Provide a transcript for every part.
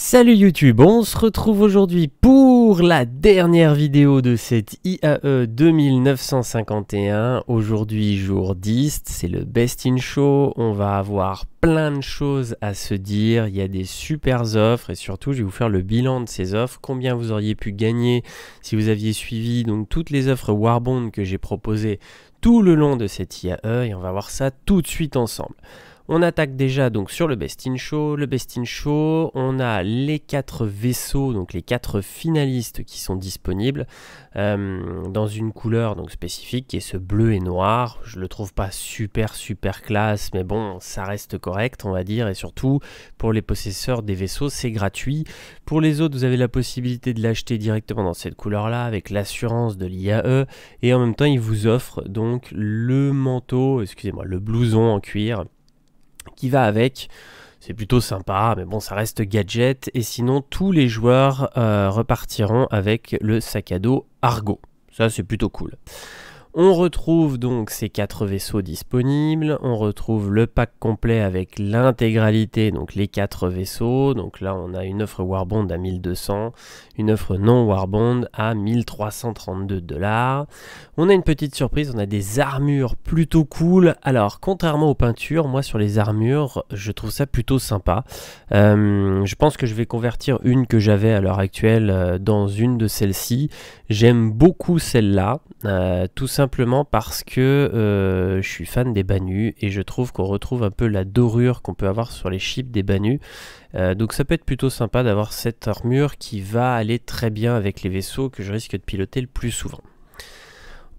Salut YouTube, on se retrouve aujourd'hui pour la dernière vidéo de cette IAE 2951. Aujourd'hui jour 10, c'est le Best in Show, on va avoir plein de choses à se dire, il y a des super offres et surtout je vais vous faire le bilan de ces offres, combien vous auriez pu gagner si vous aviez suivi donc toutes les offres Warbond que j'ai proposées tout le long de cette IAE et on va voir ça tout de suite ensemble. On attaque déjà donc sur le Best in Show. Le Best in Show, on a les quatre vaisseaux, donc les quatre finalistes qui sont disponibles euh, dans une couleur donc spécifique qui est ce bleu et noir. Je le trouve pas super super classe, mais bon, ça reste correct, on va dire. Et surtout, pour les possesseurs des vaisseaux, c'est gratuit. Pour les autres, vous avez la possibilité de l'acheter directement dans cette couleur-là avec l'assurance de l'IAE et en même temps, il vous offre donc le manteau, excusez-moi, le blouson en cuir qui va avec. C'est plutôt sympa, mais bon, ça reste gadget. Et sinon, tous les joueurs euh, repartiront avec le sac à dos Argo. Ça, c'est plutôt cool. On retrouve donc ces quatre vaisseaux disponibles, on retrouve le pack complet avec l'intégralité, donc les quatre vaisseaux, donc là on a une offre Warbond à 1200, une offre non Warbond à 1332 dollars. On a une petite surprise, on a des armures plutôt cool, alors contrairement aux peintures, moi sur les armures je trouve ça plutôt sympa. Euh, je pense que je vais convertir une que j'avais à l'heure actuelle euh, dans une de celles-ci, j'aime beaucoup celle-là, euh, tout simplement simplement parce que euh, je suis fan des banus et je trouve qu'on retrouve un peu la dorure qu'on peut avoir sur les chips des banus. Euh, donc ça peut être plutôt sympa d'avoir cette armure qui va aller très bien avec les vaisseaux que je risque de piloter le plus souvent.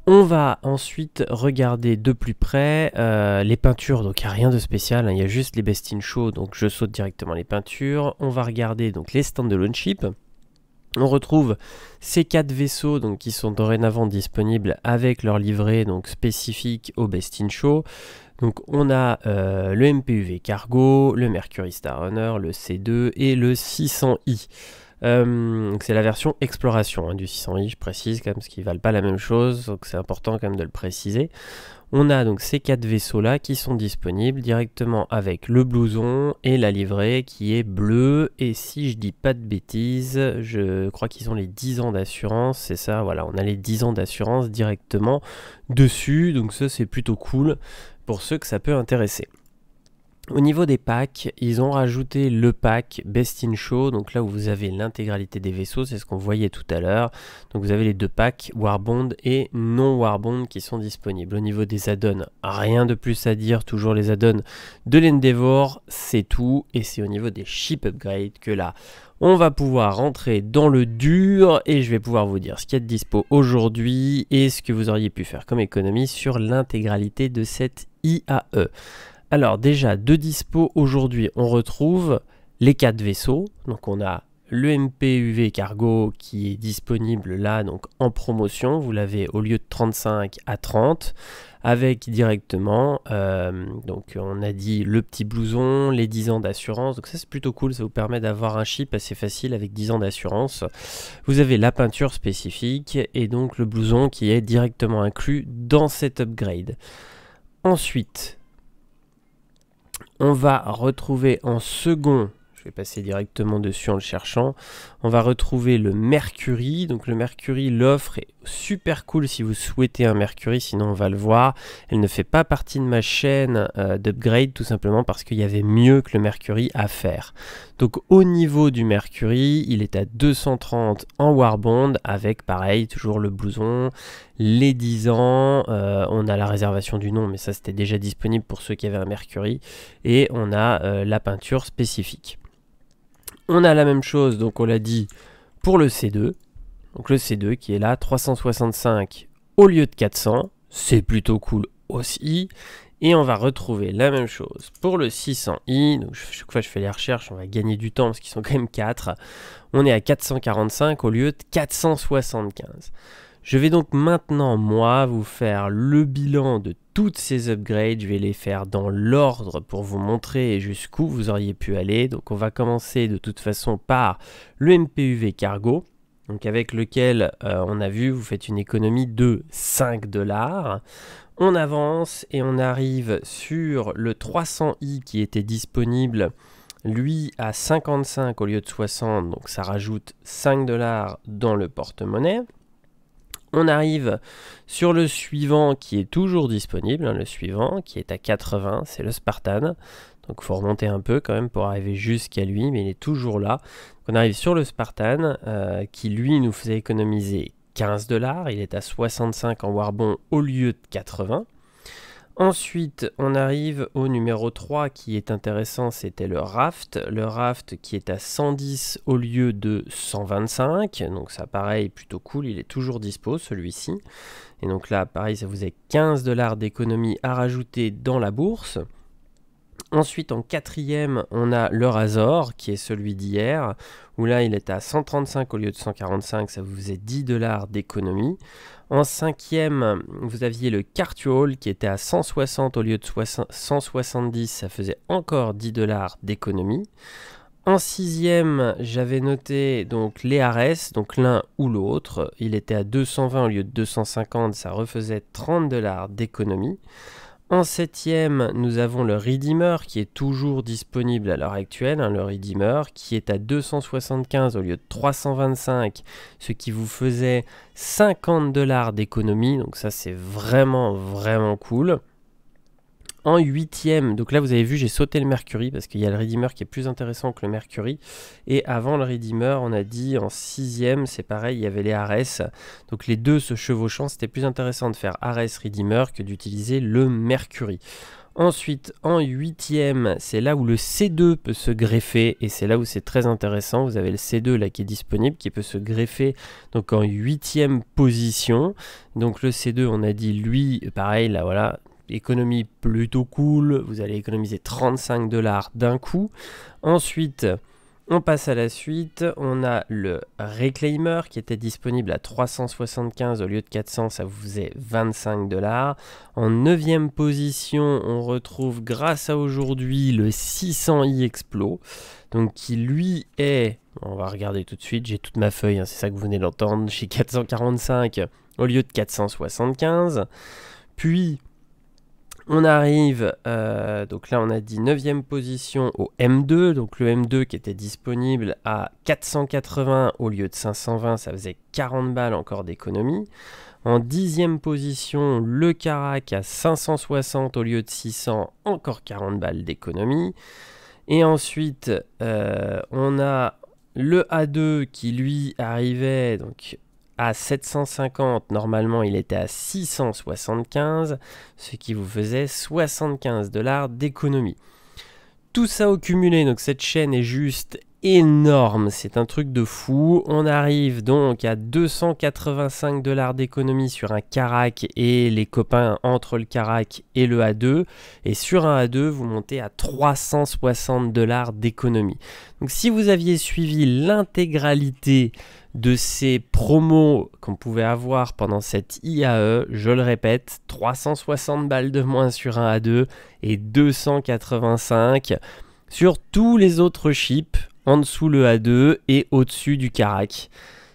On va ensuite regarder de plus près euh, les peintures, donc il n'y a rien de spécial, hein. il y a juste les best in show, donc je saute directement les peintures. On va regarder donc les alone chips. On retrouve ces quatre vaisseaux donc, qui sont dorénavant disponibles avec leur livret donc, spécifique au Best in Show. Donc on a euh, le MPUV Cargo, le Mercury Star Runner, le C2 et le 600i. Euh, c'est la version exploration hein, du 600i, je précise quand même, parce qu'ils valent pas la même chose, donc c'est important quand même de le préciser. On a donc ces quatre vaisseaux là qui sont disponibles directement avec le blouson et la livrée qui est bleue. Et si je dis pas de bêtises, je crois qu'ils ont les 10 ans d'assurance, c'est ça, voilà, on a les 10 ans d'assurance directement dessus, donc ça c'est plutôt cool pour ceux que ça peut intéresser. Au niveau des packs, ils ont rajouté le pack Best in Show, donc là où vous avez l'intégralité des vaisseaux, c'est ce qu'on voyait tout à l'heure. Donc vous avez les deux packs Warbond et non Warbond qui sont disponibles. Au niveau des add-ons, rien de plus à dire, toujours les add-ons de l'Endeavor, c'est tout. Et c'est au niveau des ship upgrades que là, on va pouvoir rentrer dans le dur et je vais pouvoir vous dire ce qu'il y a de dispo aujourd'hui et ce que vous auriez pu faire comme économie sur l'intégralité de cette IAE. Alors déjà, de dispo aujourd'hui, on retrouve les quatre vaisseaux. Donc on a le MPUV Cargo qui est disponible là, donc en promotion. Vous l'avez au lieu de 35 à 30, avec directement, euh, donc on a dit le petit blouson, les 10 ans d'assurance. Donc ça c'est plutôt cool, ça vous permet d'avoir un chip assez facile avec 10 ans d'assurance. Vous avez la peinture spécifique et donc le blouson qui est directement inclus dans cet upgrade. Ensuite, on va retrouver en second je vais passer directement dessus en le cherchant. On va retrouver le Mercury. Donc le Mercury, l'offre est super cool si vous souhaitez un Mercury, sinon on va le voir. Elle ne fait pas partie de ma chaîne euh, d'upgrade tout simplement parce qu'il y avait mieux que le Mercury à faire. Donc au niveau du Mercury, il est à 230 en Warbond avec pareil toujours le blouson, les 10 ans, euh, on a la réservation du nom mais ça c'était déjà disponible pour ceux qui avaient un Mercury et on a euh, la peinture spécifique. On a la même chose, donc on l'a dit, pour le C2. Donc le C2 qui est là, 365 au lieu de 400. C'est plutôt cool aussi. Et on va retrouver la même chose pour le 600i. Donc chaque fois que je fais les recherches, on va gagner du temps parce qu'ils sont quand même 4. On est à 445 au lieu de 475. Je vais donc maintenant, moi, vous faire le bilan de toutes ces upgrades. Je vais les faire dans l'ordre pour vous montrer jusqu'où vous auriez pu aller. Donc on va commencer de toute façon par le MPUV Cargo. Donc avec lequel euh, on a vu, vous faites une économie de 5 dollars. On avance et on arrive sur le 300i qui était disponible lui à 55 au lieu de 60, donc ça rajoute 5 dollars dans le porte-monnaie. On arrive sur le suivant qui est toujours disponible, hein, le suivant qui est à 80, c'est le Spartan. Donc faut remonter un peu quand même pour arriver jusqu'à lui, mais il est toujours là. on arrive sur le Spartan euh, qui lui nous faisait économiser 15 dollars, il est à 65 en Warbon au lieu de 80. Ensuite, on arrive au numéro 3 qui est intéressant, c'était le raft. Le raft qui est à 110 au lieu de 125. Donc ça pareil, plutôt cool, il est toujours dispo celui-ci. Et donc là, pareil, ça vous est 15 dollars d'économie à rajouter dans la bourse. Ensuite, en quatrième, on a le Razor, qui est celui d'hier, où là, il était à 135 au lieu de 145, ça vous faisait 10 dollars d'économie. En cinquième, vous aviez le Cartuol, qui était à 160 au lieu de 170, ça faisait encore 10 dollars d'économie. En sixième, j'avais noté donc les RS, donc l'un ou l'autre. Il était à 220 au lieu de 250, ça refaisait 30 dollars d'économie. En septième, nous avons le Redeemer qui est toujours disponible à l'heure actuelle, hein, le Redeemer qui est à 275 au lieu de 325, ce qui vous faisait 50 dollars d'économie, donc ça c'est vraiment vraiment cool. En huitième. Donc là, vous avez vu, j'ai sauté le Mercury parce qu'il y a le Redeemer qui est plus intéressant que le Mercury. Et avant le Redeemer, on a dit en sixième, c'est pareil, il y avait les Ares. Donc les deux se chevauchant, c'était plus intéressant de faire Ares Redeemer que d'utiliser le Mercury. Ensuite, en huitième, c'est là où le C2 peut se greffer et c'est là où c'est très intéressant. Vous avez le C2 là qui est disponible, qui peut se greffer donc en huitième position. Donc le C2, on a dit lui, pareil là voilà, économie plutôt cool, vous allez économiser 35 dollars d'un coup. Ensuite, on passe à la suite, on a le Reclaimer qui était disponible à 375 au lieu de 400, ça vous faisait 25 dollars. En neuvième position, on retrouve grâce à aujourd'hui le 600i Explo, donc qui lui est, on va regarder tout de suite, j'ai toute ma feuille, hein, c'est ça que vous venez d'entendre, chez 445 au lieu de 475. Puis on arrive, euh, donc là on a dit 9ème position au M2, donc le M2 qui était disponible à 480 au lieu de 520, ça faisait 40 balles encore d'économie. En dixième position, le Carac à 560 au lieu de 600, encore 40 balles d'économie. Et ensuite, euh, on a le A2 qui lui arrivait donc à 750, normalement il était à 675, ce qui vous faisait 75 dollars d'économie. Tout ça au cumulé, donc cette chaîne est juste énorme, c'est un truc de fou. On arrive donc à 285 dollars d'économie sur un Carac et les copains entre le Carac et le A2. Et sur un A2, vous montez à 360 dollars d'économie. Donc si vous aviez suivi l'intégralité de ces promos qu'on pouvait avoir pendant cette IAE, je le répète, 360 balles de moins sur un A2 et 285 sur tous les autres chips en dessous le A2 et au-dessus du Karak.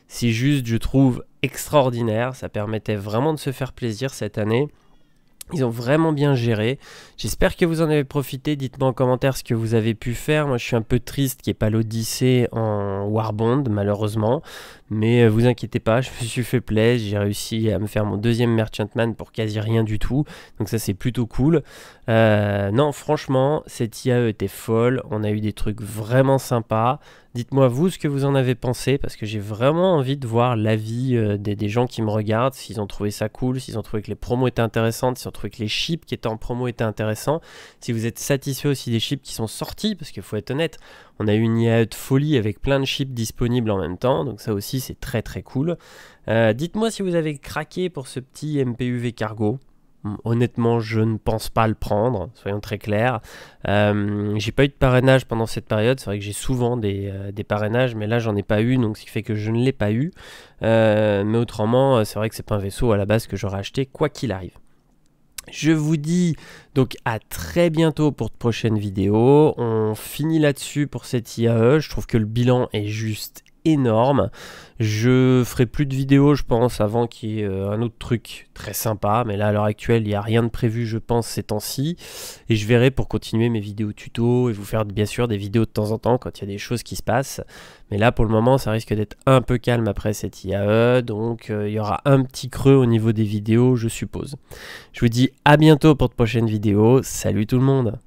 C'est juste, je trouve, extraordinaire. Ça permettait vraiment de se faire plaisir cette année. Ils ont vraiment bien géré. J'espère que vous en avez profité. Dites-moi en commentaire ce que vous avez pu faire. Moi, je suis un peu triste qu'il n'y ait pas l'Odyssée en Warbond, malheureusement. Mais euh, vous inquiétez pas, je me suis fait plaisir, j'ai réussi à me faire mon deuxième Merchantman pour quasi rien du tout. Donc ça c'est plutôt cool. Euh, non, franchement, cette IAE était folle, on a eu des trucs vraiment sympas. Dites-moi vous ce que vous en avez pensé, parce que j'ai vraiment envie de voir l'avis euh, des, des, gens qui me regardent, s'ils ont trouvé ça cool, s'ils ont trouvé que les promos étaient intéressantes, s'ils ont trouvé que les chips qui étaient en promo étaient intéressants, si vous êtes satisfait aussi des chips qui sont sortis, parce qu'il faut être honnête, on a eu une IAE de folie avec plein de chips disponibles en même temps, donc ça aussi c'est très très cool. Euh, dites-moi si vous avez craqué pour ce petit MPUV cargo. Hum, honnêtement, je ne pense pas le prendre, soyons très clairs. Euh, j'ai pas eu de parrainage pendant cette période. C'est vrai que j'ai souvent euh, des, parrainages, mais là j'en ai pas eu, donc ce qui fait que je ne l'ai pas eu. mais autrement, c'est vrai que c'est pas un vaisseau à la base que j'aurais acheté, quoi qu'il arrive. Je vous dis donc à très bientôt pour de prochaines vidéos. On finit là-dessus pour cette IAE. Je trouve que le bilan est juste énorme. Je ferai plus de vidéos, je pense, avant qu'il y ait euh, un autre truc très sympa. Mais là, à l'heure actuelle, il n'y a rien de prévu, je pense, ces temps-ci. Et je verrai pour continuer mes vidéos tuto et vous faire, bien sûr, des vidéos de temps en temps quand il y a des choses qui se passent. Mais là, pour le moment, ça risque d'être un peu calme après cette IAE. Donc, euh, il y aura un petit creux au niveau des vidéos, je suppose. Je vous dis à bientôt pour de prochaines vidéos. Salut tout le monde